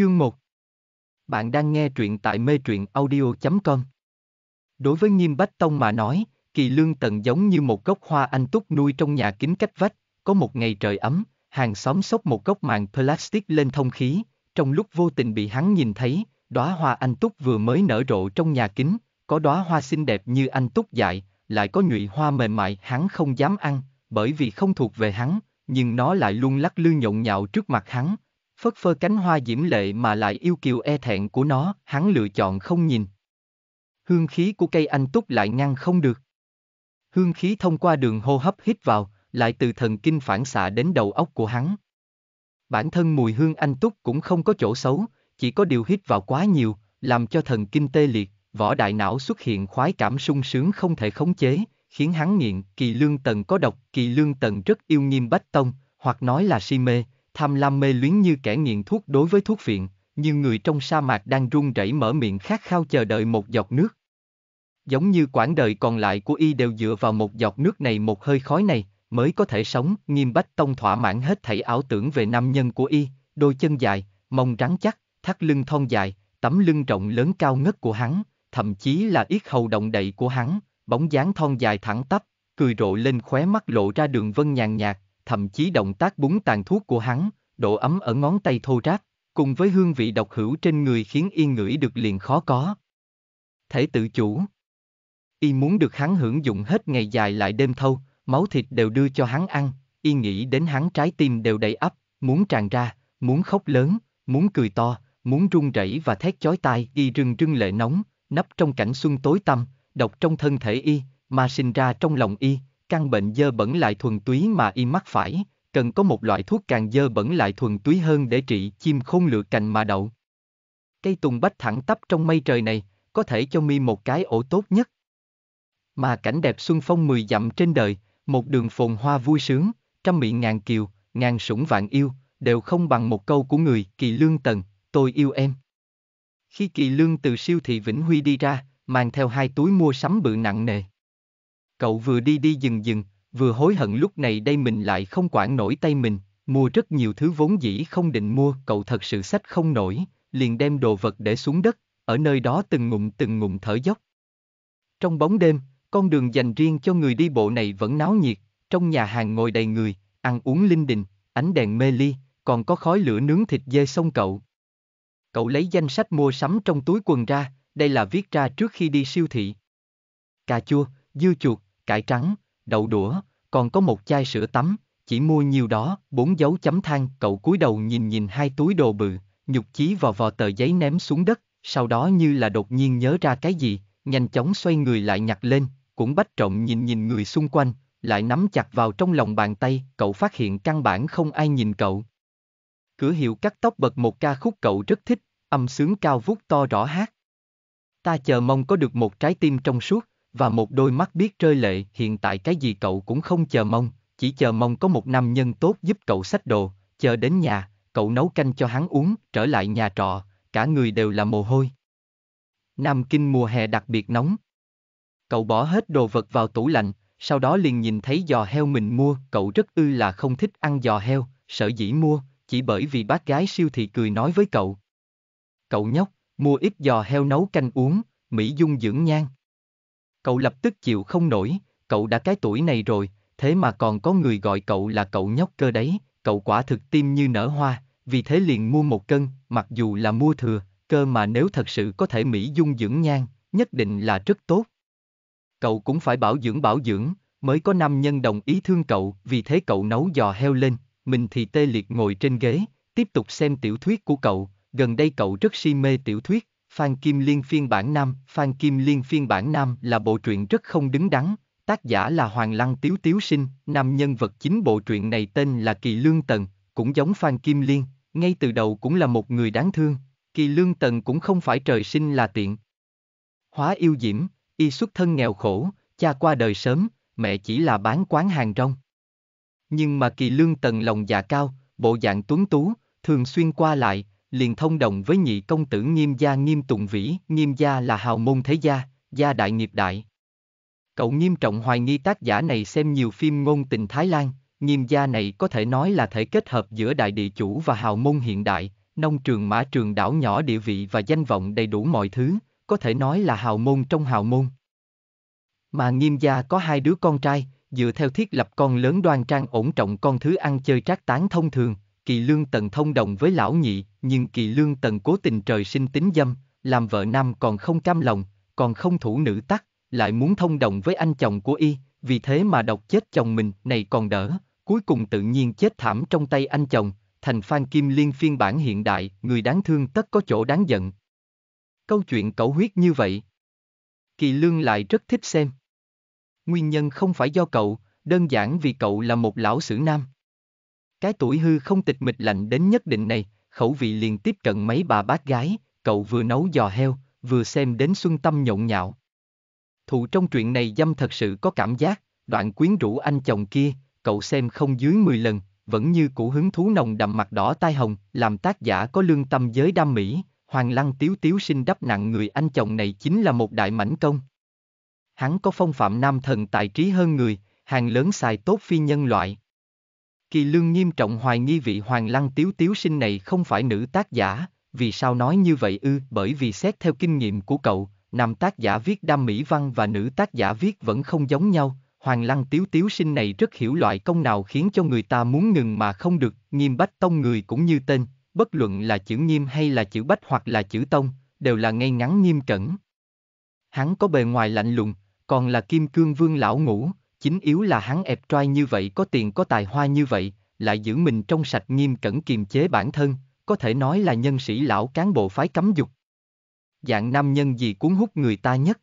Chương 1 Bạn đang nghe truyện tại mê truyện audio.com Đối với Nghiêm Bách Tông mà nói, kỳ lương tận giống như một gốc hoa anh túc nuôi trong nhà kính cách vách, có một ngày trời ấm, hàng xóm xốc một gốc màng plastic lên thông khí, trong lúc vô tình bị hắn nhìn thấy, đóa hoa anh túc vừa mới nở rộ trong nhà kính, có đóa hoa xinh đẹp như anh túc dại, lại có nhụy hoa mềm mại hắn không dám ăn, bởi vì không thuộc về hắn, nhưng nó lại luôn lắc lư nhộn nhạo trước mặt hắn, phất phơ cánh hoa diễm lệ mà lại yêu kiều e thẹn của nó, hắn lựa chọn không nhìn. Hương khí của cây anh túc lại ngăn không được. Hương khí thông qua đường hô hấp hít vào, lại từ thần kinh phản xạ đến đầu óc của hắn. Bản thân mùi hương anh túc cũng không có chỗ xấu, chỉ có điều hít vào quá nhiều, làm cho thần kinh tê liệt, vỏ đại não xuất hiện khoái cảm sung sướng không thể khống chế, khiến hắn nghiện, kỳ lương tần có độc, kỳ lương tần rất yêu nghiêm bách tông, hoặc nói là si mê, tham lam mê luyến như kẻ nghiện thuốc đối với thuốc phiện, như người trong sa mạc đang run rẩy mở miệng khát khao chờ đợi một giọt nước. Giống như quãng đời còn lại của y đều dựa vào một giọt nước này một hơi khói này, mới có thể sống, nghiêm bách tông thỏa mãn hết thảy ảo tưởng về nam nhân của y, đôi chân dài, mông rắn chắc, thắt lưng thon dài, tấm lưng rộng lớn cao ngất của hắn, thậm chí là yết hầu động đậy của hắn, bóng dáng thon dài thẳng tắp, cười rộ lên khóe mắt lộ ra đường vân nhàn nhạt, thậm chí động tác búng tàn thuốc của hắn, độ ấm ở ngón tay thô ráp, cùng với hương vị độc hữu trên người khiến y ngửi được liền khó có. Thể tự chủ Y muốn được hắn hưởng dụng hết ngày dài lại đêm thâu, máu thịt đều đưa cho hắn ăn, y nghĩ đến hắn trái tim đều đầy ắp, muốn tràn ra, muốn khóc lớn, muốn cười to, muốn run rẩy và thét chói tai, y rưng rưng lệ nóng, nấp trong cảnh xuân tối tăm, độc trong thân thể y, mà sinh ra trong lòng y, Căn bệnh dơ bẩn lại thuần túy mà y mắc phải, cần có một loại thuốc càng dơ bẩn lại thuần túy hơn để trị chim không lựa cành mà đậu. Cây tùng bách thẳng tắp trong mây trời này, có thể cho mi một cái ổ tốt nhất. Mà cảnh đẹp xuân phong mười dặm trên đời, một đường phồn hoa vui sướng, trăm miệng ngàn kiều, ngàn sủng vạn yêu, đều không bằng một câu của người kỳ lương tần, tôi yêu em. Khi kỳ lương từ siêu thị Vĩnh Huy đi ra, mang theo hai túi mua sắm bự nặng nề. Cậu vừa đi đi dừng dừng, vừa hối hận lúc này đây mình lại không quản nổi tay mình, mua rất nhiều thứ vốn dĩ không định mua, cậu thật sự sách không nổi, liền đem đồ vật để xuống đất, ở nơi đó từng ngụm từng ngụm thở dốc. Trong bóng đêm, con đường dành riêng cho người đi bộ này vẫn náo nhiệt, trong nhà hàng ngồi đầy người, ăn uống linh đình, ánh đèn mê ly, còn có khói lửa nướng thịt dê sông cậu. Cậu lấy danh sách mua sắm trong túi quần ra, đây là viết ra trước khi đi siêu thị. Cà chua, dưa chuột, cải trắng, đậu đũa, còn có một chai sữa tắm, chỉ mua nhiều đó, bốn dấu chấm than, cậu cúi đầu nhìn nhìn hai túi đồ bự, nhục chí vò vò tờ giấy ném xuống đất, sau đó như là đột nhiên nhớ ra cái gì, nhanh chóng xoay người lại nhặt lên, cũng bách trộm nhìn nhìn người xung quanh, lại nắm chặt vào trong lòng bàn tay, cậu phát hiện căn bản không ai nhìn cậu. Cửa hiệu cắt tóc bật một ca khúc cậu rất thích, âm sướng cao vút to rõ hát. Ta chờ mong có được một trái tim trong suốt và một đôi mắt biết rơi lệ. Hiện tại cái gì cậu cũng không chờ mong, chỉ chờ mong có một nam nhân tốt giúp cậu xách đồ, chờ đến nhà, cậu nấu canh cho hắn uống, trở lại nhà trọ, cả người đều là mồ hôi. Nam Kinh mùa hè đặc biệt nóng. Cậu bỏ hết đồ vật vào tủ lạnh, sau đó liền nhìn thấy giò heo mình mua, cậu rất ư là không thích ăn giò heo, sợ dĩ mua, chỉ bởi vì bác gái siêu thị cười nói với cậu. Cậu nhóc, mua ít giò heo nấu canh uống, Mỹ Dung dưỡng nhan. Cậu lập tức chịu không nổi, cậu đã cái tuổi này rồi, thế mà còn có người gọi cậu là cậu nhóc cơ đấy, cậu quả thực tim như nở hoa, vì thế liền mua một cân, mặc dù là mua thừa, cơ mà nếu thật sự có thể mỹ dung dưỡng nhan, nhất định là rất tốt. Cậu cũng phải bảo dưỡng bảo dưỡng, mới có nam nhân đồng ý thương cậu, vì thế cậu nấu giò heo lên, mình thì tê liệt ngồi trên ghế, tiếp tục xem tiểu thuyết của cậu, gần đây cậu rất si mê tiểu thuyết, Phan Kim Liên phiên bản Nam, Phan Kim Liên phiên bản Nam là bộ truyện rất không đứng đắn, tác giả là Hoàng Lăng Tiếu Tiếu Sinh, nam nhân vật chính bộ truyện này tên là Kỳ Lương Tần, cũng giống Phan Kim Liên, ngay từ đầu cũng là một người đáng thương, Kỳ Lương Tần cũng không phải trời sinh là tiện. Hóa yêu diễm, y xuất thân nghèo khổ, cha qua đời sớm, mẹ chỉ là bán quán hàng rong. Nhưng mà Kỳ Lương Tần lòng dạ cao, bộ dạng tuấn tú, thường xuyên qua lại, liền thông đồng với nhị công tử nghiêm gia nghiêm tùng vĩ, nghiêm gia là hào môn thế gia, gia đại nghiệp đại. Cậu nghiêm trọng hoài nghi tác giả này xem nhiều phim ngôn tình Thái Lan, nghiêm gia này có thể nói là thể kết hợp giữa đại địa chủ và hào môn hiện đại, nông trường mã trường đảo nhỏ địa vị và danh vọng đầy đủ mọi thứ, có thể nói là hào môn trong hào môn. Mà nghiêm gia có hai đứa con trai, dựa theo thiết lập con lớn đoan trang ổn trọng con thứ ăn chơi trác tán thông thường, Kỳ Lương Tần thông đồng với lão nhị, nhưng Kỳ Lương Tần cố tình trời sinh tính dâm, làm vợ nam còn không cam lòng, còn không thủ nữ tắc, lại muốn thông đồng với anh chồng của y, vì thế mà độc chết chồng mình này còn đỡ, cuối cùng tự nhiên chết thảm trong tay anh chồng, thành Phan Kim Liên phiên bản hiện đại, người đáng thương tất có chỗ đáng giận. Câu chuyện cẩu huyết như vậy. Kỳ Lương lại rất thích xem. Nguyên nhân không phải do cậu, đơn giản vì cậu là một lão sử nam. Cái tuổi hư không tịch mịch lạnh đến nhất định này, khẩu vị liền tiếp cận mấy bà bác gái, cậu vừa nấu giò heo, vừa xem đến xuân tâm nhộn nhạo. Thụ trong chuyện này dâm thật sự có cảm giác, đoạn quyến rũ anh chồng kia, cậu xem không dưới 10 lần, vẫn như cũ hứng thú nồng đậm mặt đỏ tai hồng, làm tác giả có lương tâm giới đam mỹ, hoàng lăng tiếu tiếu sinh đắp nặng người anh chồng này chính là một đại mảnh công. Hắn có phong phạm nam thần tài trí hơn người, hàng lớn xài tốt phi nhân loại. Kỳ Lương nghiêm trọng hoài nghi vị Hoàng Lăng Tiếu Tiếu sinh này không phải nữ tác giả, vì sao nói như vậy ư? bởi vì xét theo kinh nghiệm của cậu, nam tác giả viết đam mỹ văn và nữ tác giả viết vẫn không giống nhau. Hoàng Lăng Tiếu Tiếu sinh này rất hiểu loại công nào khiến cho người ta muốn ngừng mà không được, nghiêm bách tông người cũng như tên, bất luận là chữ nghiêm hay là chữ bách hoặc là chữ tông, đều là ngay ngắn nghiêm cẩn. Hắn có bề ngoài lạnh lùng, còn là kim cương vương lão ngũ, chính yếu là hắn ẹp trai như vậy có tiền có tài hoa như vậy, lại giữ mình trong sạch nghiêm cẩn kiềm chế bản thân, có thể nói là nhân sĩ lão cán bộ phái cấm dục. Dạng nam nhân gì cuốn hút người ta nhất?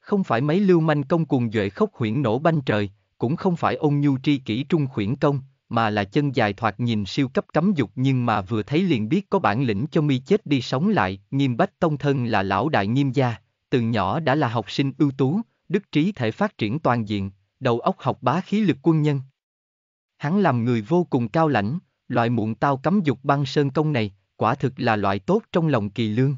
Không phải mấy lưu manh công cuồng duệ khốc huyễn nổ banh trời, cũng không phải ôn nhu tri kỷ trung khuyển công, mà là chân dài thoạt nhìn siêu cấp cấm dục nhưng mà vừa thấy liền biết có bản lĩnh cho mi chết đi sống lại, nghiêm bách tông thân là lão đại nghiêm gia, từ nhỏ đã là học sinh ưu tú, đức trí thể phát triển toàn diện, đầu óc học bá khí lực quân nhân. Hắn làm người vô cùng cao lãnh, loại muộn tao cấm dục băng sơn công này, quả thực là loại tốt trong lòng kỳ lương.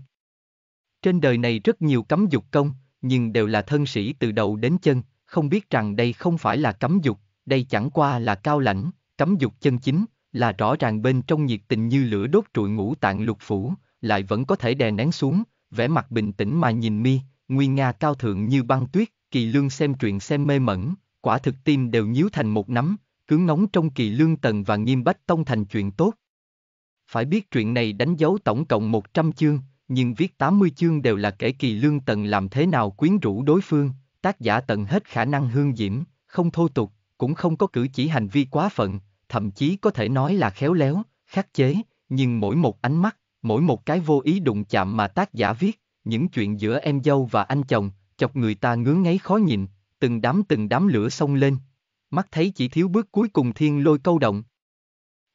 Trên đời này rất nhiều cấm dục công, nhưng đều là thân sĩ từ đầu đến chân, không biết rằng đây không phải là cấm dục, đây chẳng qua là cao lãnh, cấm dục chân chính, là rõ ràng bên trong nhiệt tình như lửa đốt trụi ngũ tạng lục phủ, lại vẫn có thể đè nén xuống, vẻ mặt bình tĩnh mà nhìn mi, nguy nga cao thượng như băng tuyết, kỳ lương xem truyện xem mê mẩn, quả thực tim đều nhíu thành một nắm, cứng ngóng trong kỳ lương tần và nghiêm bách tông thành chuyện tốt. Phải biết chuyện này đánh dấu tổng cộng 100 chương, nhưng viết 80 chương đều là kể kỳ lương tần làm thế nào quyến rũ đối phương, tác giả tận hết khả năng hương diễm, không thô tục, cũng không có cử chỉ hành vi quá phận, thậm chí có thể nói là khéo léo, khắc chế, nhưng mỗi một ánh mắt, mỗi một cái vô ý đụng chạm mà tác giả viết, những chuyện giữa em dâu và anh chồng, chọc người ta ngứa ngáy khó nhìn, từng đám từng đám lửa xông lên. Mắt thấy chỉ thiếu bước cuối cùng thiên lôi câu động.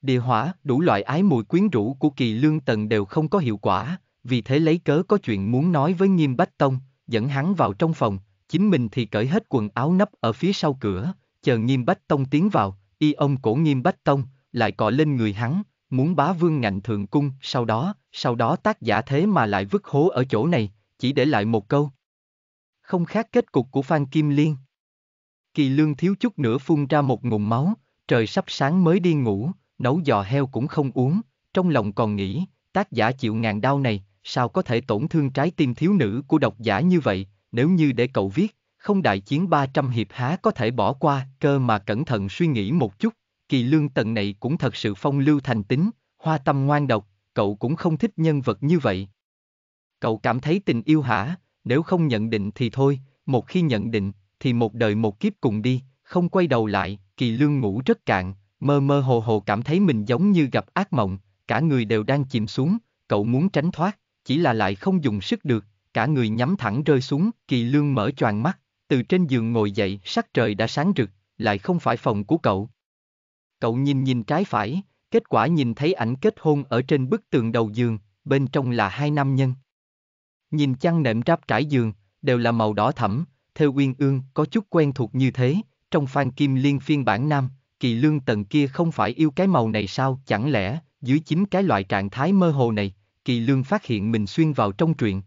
Địa hỏa, đủ loại ái mùi quyến rũ của kỳ lương tần đều không có hiệu quả, vì thế lấy cớ có chuyện muốn nói với nghiêm bách tông, dẫn hắn vào trong phòng, chính mình thì cởi hết quần áo nấp ở phía sau cửa, chờ nghiêm bách tông tiến vào, y ông cổ nghiêm bách tông, lại cọ lên người hắn, muốn bá vương ngạnh thượng cung, sau đó, sau đó tác giả thế mà lại vứt hố ở chỗ này, chỉ để lại một câu, không khác kết cục của Phan Kim Liên. Kỳ lương thiếu chút nữa phun ra một ngụm máu, trời sắp sáng mới đi ngủ, nấu giò heo cũng không uống, trong lòng còn nghĩ, tác giả chịu ngàn đau này, sao có thể tổn thương trái tim thiếu nữ của độc giả như vậy, nếu như để cậu viết, không đại chiến 300 hiệp há có thể bỏ qua, cơ mà cẩn thận suy nghĩ một chút, kỳ lương tần này cũng thật sự phong lưu thành tính, hoa tâm ngoan độc, cậu cũng không thích nhân vật như vậy. Cậu cảm thấy tình yêu hả, nếu không nhận định thì thôi, một khi nhận định, thì một đời một kiếp cùng đi, không quay đầu lại, kỳ lương ngủ rất cạn, mơ mơ hồ hồ cảm thấy mình giống như gặp ác mộng, cả người đều đang chìm xuống, cậu muốn tránh thoát, chỉ là lại không dùng sức được, cả người nhắm thẳng rơi xuống, kỳ lương mở choàng mắt, từ trên giường ngồi dậy, sắc trời đã sáng rực, lại không phải phòng của cậu. Cậu nhìn nhìn trái phải, kết quả nhìn thấy ảnh kết hôn ở trên bức tường đầu giường, bên trong là hai nam nhân. Nhìn chăn nệm ráp trải giường, đều là màu đỏ thẫm, theo uyên ương có chút quen thuộc như thế, trong phan kim liên phiên bản nam, kỳ lương tần kia không phải yêu cái màu này sao, chẳng lẽ, dưới chính cái loại trạng thái mơ hồ này, kỳ lương phát hiện mình xuyên vào trong truyện.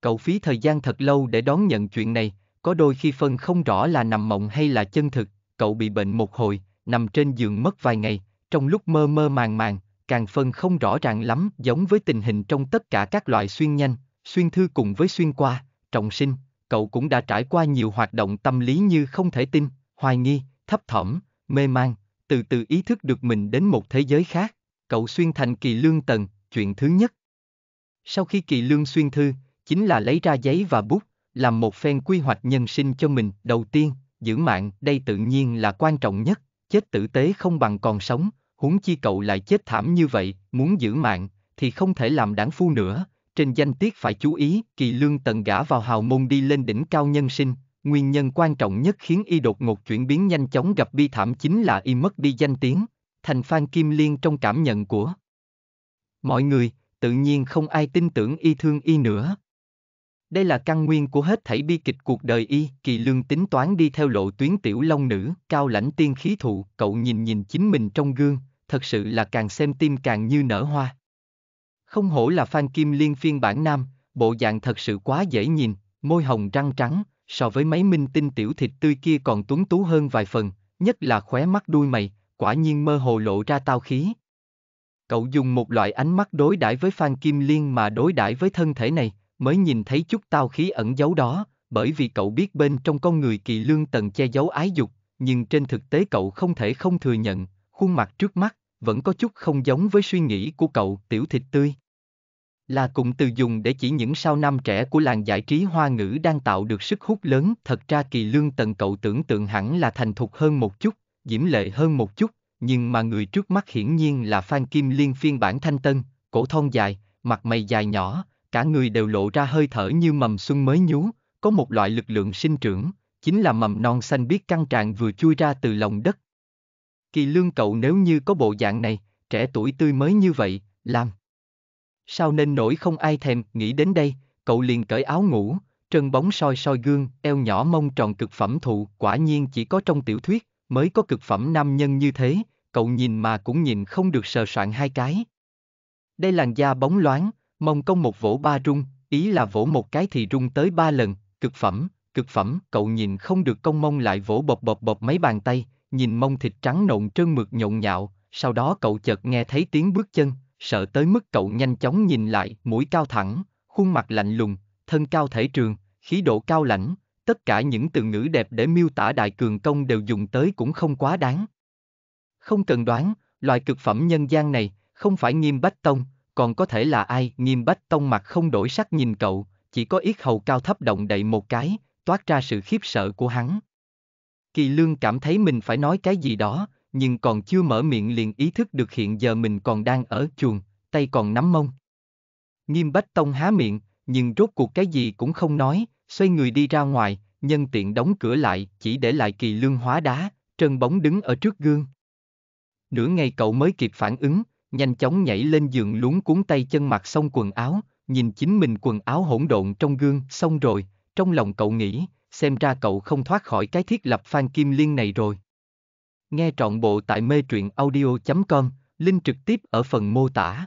Cậu phí thời gian thật lâu để đón nhận chuyện này, có đôi khi phân không rõ là nằm mộng hay là chân thực, cậu bị bệnh một hồi, nằm trên giường mất vài ngày, trong lúc mơ mơ màng màng, càng phân không rõ ràng lắm giống với tình hình trong tất cả các loại xuyên nhanh, xuyên thư cùng với xuyên qua, trọng sinh, cậu cũng đã trải qua nhiều hoạt động tâm lý như không thể tin, hoài nghi, thấp thỏm, mê mang, từ từ ý thức được mình đến một thế giới khác. Cậu xuyên thành kỳ lương tần, chuyện thứ nhất. Sau khi kỳ lương xuyên thư, chính là lấy ra giấy và bút, làm một phen quy hoạch nhân sinh cho mình. Đầu tiên, giữ mạng, đây tự nhiên là quan trọng nhất, chết tử tế không bằng còn sống, huống chi cậu lại chết thảm như vậy, muốn giữ mạng, thì không thể làm đáng phu nữa, trên danh tiết phải chú ý, kỳ lương tần gã vào hào môn đi lên đỉnh cao nhân sinh, nguyên nhân quan trọng nhất khiến y đột ngột chuyển biến nhanh chóng gặp bi thảm chính là y mất đi danh tiếng, thành Phan Kim Liên trong cảm nhận của mọi người, tự nhiên không ai tin tưởng y thương y nữa. Đây là căn nguyên của hết thảy bi kịch cuộc đời y, kỳ lương tính toán đi theo lộ tuyến tiểu long nữ, cao lãnh tiên khí thụ, cậu nhìn nhìn chính mình trong gương, thật sự là càng xem tim càng như nở hoa. Không hổ là Phan Kim Liên phiên bản nam, bộ dạng thật sự quá dễ nhìn, môi hồng răng trắng, so với mấy minh tinh tiểu thịt tươi kia còn tuấn tú hơn vài phần, nhất là khóe mắt đuôi mày, quả nhiên mơ hồ lộ ra tao khí. Cậu dùng một loại ánh mắt đối đãi với Phan Kim Liên mà đối đãi với thân thể này, mới nhìn thấy chút tao khí ẩn giấu đó, bởi vì cậu biết bên trong con người kỳ lương tần che giấu ái dục, nhưng trên thực tế cậu không thể không thừa nhận, khuôn mặt trước mắt, vẫn có chút không giống với suy nghĩ của cậu tiểu thịt tươi. Là cụm từ dùng để chỉ những sao nam trẻ của làng giải trí hoa ngữ đang tạo được sức hút lớn. Thật ra kỳ lương tần cậu tưởng tượng hẳn là thành thục hơn một chút, diễm lệ hơn một chút, nhưng mà người trước mắt hiển nhiên là Phan Kim Liên phiên bản thanh tân, cổ thon dài, mặt mày dài nhỏ, cả người đều lộ ra hơi thở như mầm xuân mới nhú, có một loại lực lượng sinh trưởng, chính là mầm non xanh biết căng tràn vừa chui ra từ lòng đất, Kỳ lương cậu nếu như có bộ dạng này, trẻ tuổi tươi mới như vậy, làm. Sao nên nổi không ai thèm, nghĩ đến đây, cậu liền cởi áo ngủ, trần bóng soi soi gương, eo nhỏ mông tròn cực phẩm thụ, quả nhiên chỉ có trong tiểu thuyết, mới có cực phẩm nam nhân như thế, cậu nhìn mà cũng nhìn không được sờ soạn hai cái. Đây làn da bóng loáng, mông công một vỗ ba rung, ý là vỗ một cái thì rung tới ba lần, cực phẩm, cực phẩm, cậu nhìn không được công mông lại vỗ bọc bọc bọc mấy bàn tay, nhìn mông thịt trắng nộn trơn mượt nhộn nhạo, sau đó cậu chợt nghe thấy tiếng bước chân, sợ tới mức cậu nhanh chóng nhìn lại, mũi cao thẳng, khuôn mặt lạnh lùng, thân cao thể trường, khí độ cao lãnh, tất cả những từ ngữ đẹp để miêu tả đại cường công đều dùng tới cũng không quá đáng. Không cần đoán, loài cực phẩm nhân gian này, không phải nghiêm bách tông, còn có thể là ai, nghiêm bách tông mặt không đổi sắc nhìn cậu, chỉ có yết hầu cao thấp động đậy một cái, toát ra sự khiếp sợ của hắn. Kỳ Lương cảm thấy mình phải nói cái gì đó, nhưng còn chưa mở miệng liền ý thức được hiện giờ mình còn đang ở chuồng, tay còn nắm mông. Nghiêm Bách Tông há miệng, nhưng rốt cuộc cái gì cũng không nói, xoay người đi ra ngoài, nhân tiện đóng cửa lại, chỉ để lại Kỳ Lương hóa đá, trần bóng đứng ở trước gương. Nửa ngày cậu mới kịp phản ứng, nhanh chóng nhảy lên giường luống cuốn tay chân mặc xong quần áo, nhìn chính mình quần áo hỗn độn trong gương, xong rồi, trong lòng cậu nghĩ, xem ra cậu không thoát khỏi cái thiết lập Phan Kim Liên này rồi. Nghe trọn bộ tại mê truyện audio.com, link trực tiếp ở phần mô tả.